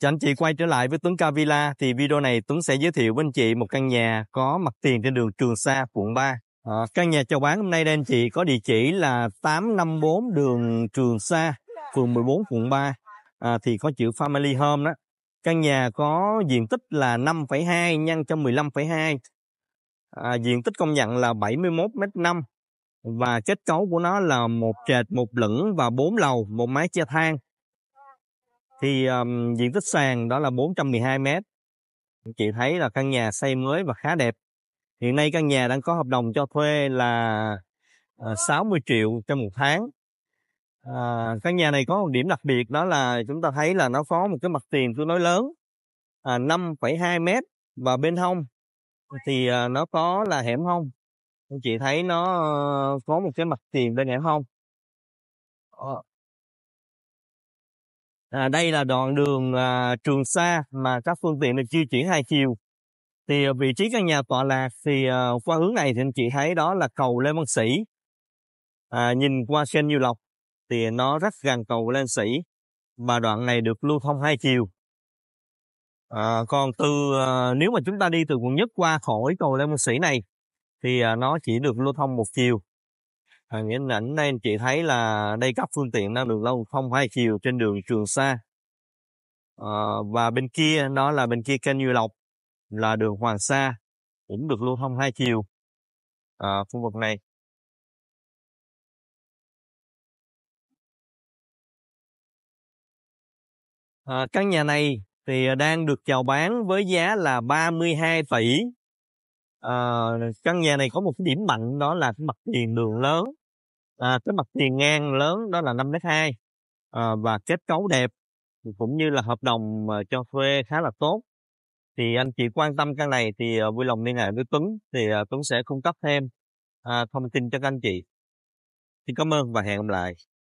chào anh chị quay trở lại với Tuấn Cavilla thì video này Tuấn sẽ giới thiệu với anh chị một căn nhà có mặt tiền trên đường Trường Sa, quận 3. À, ờ, căn nhà chào bán hôm nay đây anh chị có địa chỉ là 854 đường Trường Sa, phường 14, quận 3. À, ờ, thì có chữ Family Home đó. Căn nhà có diện tích là 5,2 nhân cho 15,2. À, ờ, diện tích công nhận là 71m5 và kết cấu của nó là một trệt, một lửng và bốn lầu, một mái che thang thì um, diện tích sàn đó là 412 mét chị thấy là căn nhà xây mới và khá đẹp hiện nay căn nhà đang có hợp đồng cho thuê là ờ, uh, 60 triệu trong một tháng à, căn nhà này có một điểm đặc biệt đó là chúng ta thấy là nó có một cái mặt tiền tương đối lớn à, 5,2 mét và bên hông thì à, nó có là hẻm hông chị thấy nó ờ, có một cái mặt tiền bên hẻm hông à, đây là đoạn đường à, Trường Sa mà các phương tiện được di chuyển hai chiều thì à, vị trí căn nhà tọa lạc thì à, qua hướng này thì anh chị thấy đó là cầu Lê Văn Sĩ à, nhìn qua kênh Nhiều Lộc thì nó rất gần cầu Lê Văn Sĩ và đoạn này được lưu thông hai chiều à, còn từ à, nếu mà chúng ta đi từ quận nhất qua khỏi cầu Lê Văn Sĩ này thì à, nó chỉ được lưu thông một chiều hình ảnh này anh chị thấy là đây các phương tiện đang lượng lâu không hai chiều trên đường Trường Sa à, và bên kia đó là bên kia kênh Như Lộc là đường Hoàng Sa cũng được lưu thông hai chiều à, khu vực này à, căn nhà này thì à, đang được chào bán với giá là 32 tỷ à, căn nhà này có một cái điểm mạnh đó là cái mặt tiền đường lớn à, cái mặt tiền ngang lớn đó là năm mét hai ờ, và kết cấu đẹp cũng như là hợp đồng ờ, cho thuê khá là tốt thì anh chị quan tâm căn này thì vui lòng liên hệ với Tuấn thì Tuấn sẽ cung cấp thêm à, thông tin cho các anh chị. Xin cảm ơn và hẹn gặp lại.